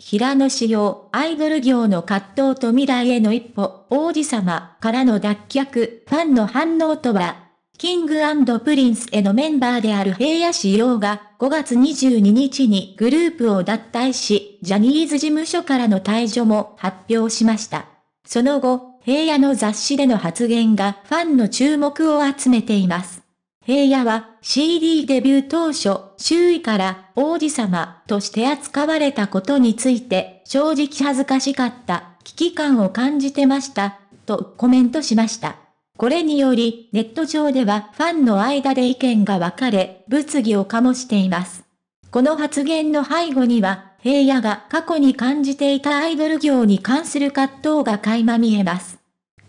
平野紫耀、アイドル業の葛藤と未来への一歩、王子様からの脱却、ファンの反応とは、キングプリンスへのメンバーである平野紫耀が5月22日にグループを脱退し、ジャニーズ事務所からの退場も発表しました。その後、平野の雑誌での発言がファンの注目を集めています。平野は CD デビュー当初、周囲から王子様として扱われたことについて、正直恥ずかしかった、危機感を感じてました、とコメントしました。これにより、ネット上ではファンの間で意見が分かれ、物議を醸しています。この発言の背後には、平野が過去に感じていたアイドル業に関する葛藤が垣間見えます。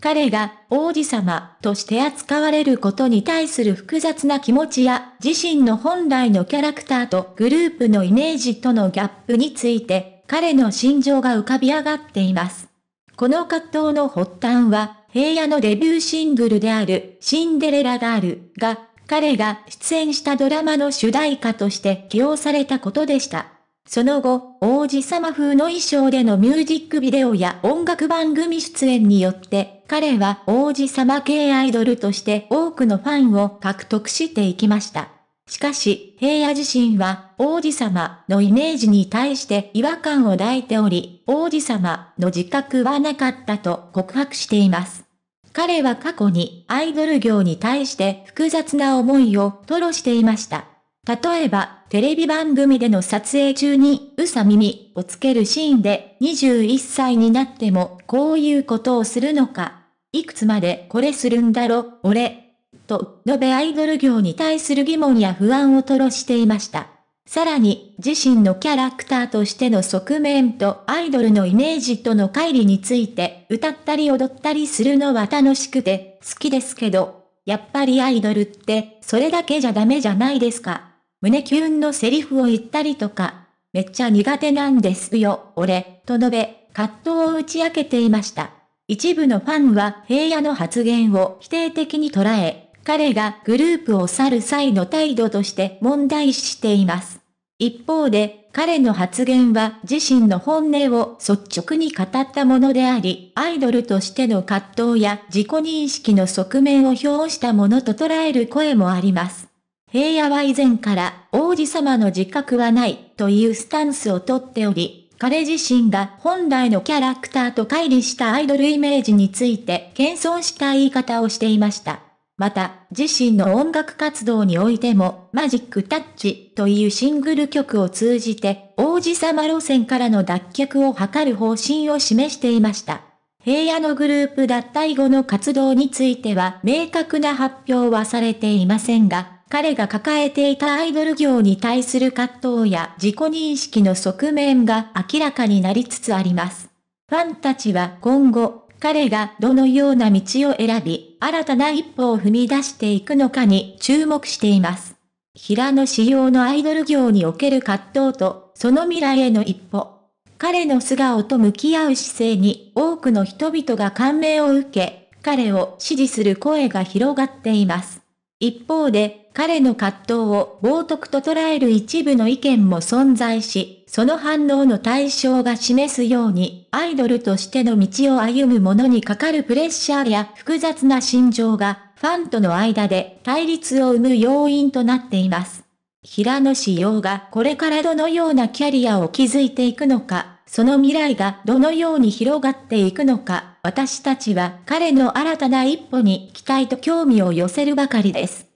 彼が王子様として扱われることに対する複雑な気持ちや自身の本来のキャラクターとグループのイメージとのギャップについて彼の心情が浮かび上がっています。この葛藤の発端は平野のデビューシングルであるシンデレラガールが彼が出演したドラマの主題歌として起用されたことでした。その後、王子様風の衣装でのミュージックビデオや音楽番組出演によって彼は王子様系アイドルとして多くのファンを獲得していきました。しかし、平野自身は王子様のイメージに対して違和感を抱いており、王子様の自覚はなかったと告白しています。彼は過去にアイドル業に対して複雑な思いを吐露していました。例えば、テレビ番組での撮影中に、うさ耳をつけるシーンで、21歳になっても、こういうことをするのか、いくつまでこれするんだろ、俺。と、述べアイドル業に対する疑問や不安を吐露していました。さらに、自身のキャラクターとしての側面とアイドルのイメージとの乖離について、歌ったり踊ったりするのは楽しくて、好きですけど、やっぱりアイドルって、それだけじゃダメじゃないですか。胸キュンのセリフを言ったりとか、めっちゃ苦手なんですよ、俺、と述べ、葛藤を打ち明けていました。一部のファンは平野の発言を否定的に捉え、彼がグループを去る際の態度として問題視しています。一方で、彼の発言は自身の本音を率直に語ったものであり、アイドルとしての葛藤や自己認識の側面を表したものと捉える声もあります。平野は以前から王子様の自覚はないというスタンスをとっており、彼自身が本来のキャラクターと乖離したアイドルイメージについて謙遜した言い方をしていました。また、自身の音楽活動においても、マジックタッチというシングル曲を通じて、王子様路線からの脱却を図る方針を示していました。平野のグループ脱退後の活動については明確な発表はされていませんが、彼が抱えていたアイドル業に対する葛藤や自己認識の側面が明らかになりつつあります。ファンたちは今後、彼がどのような道を選び、新たな一歩を踏み出していくのかに注目しています。平野仕様のアイドル業における葛藤と、その未来への一歩。彼の素顔と向き合う姿勢に多くの人々が感銘を受け、彼を支持する声が広がっています。一方で、彼の葛藤を冒涜と捉える一部の意見も存在し、その反応の対象が示すように、アイドルとしての道を歩む者にかかるプレッシャーや複雑な心情が、ファンとの間で対立を生む要因となっています。平野志陽がこれからどのようなキャリアを築いていくのか、その未来がどのように広がっていくのか、私たちは彼の新たな一歩に期待と興味を寄せるばかりです。